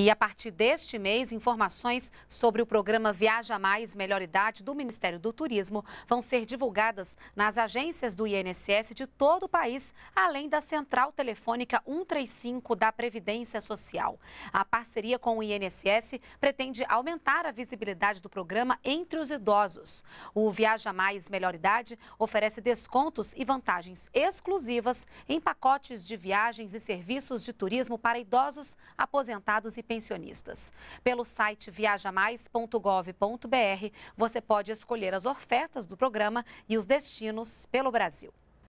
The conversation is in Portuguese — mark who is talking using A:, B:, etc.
A: E a partir deste mês, informações sobre o programa Viaja Mais Melhor Idade do Ministério do Turismo vão ser divulgadas nas agências do INSS de todo o país, além da central telefônica 135 da Previdência Social. A parceria com o INSS pretende aumentar a visibilidade do programa entre os idosos. O Viaja Mais Melhor Idade oferece descontos e vantagens exclusivas em pacotes de viagens e serviços de turismo para idosos, aposentados e pensionistas. Pelo site viajamais.gov.br, você pode escolher as ofertas do programa e os destinos pelo Brasil.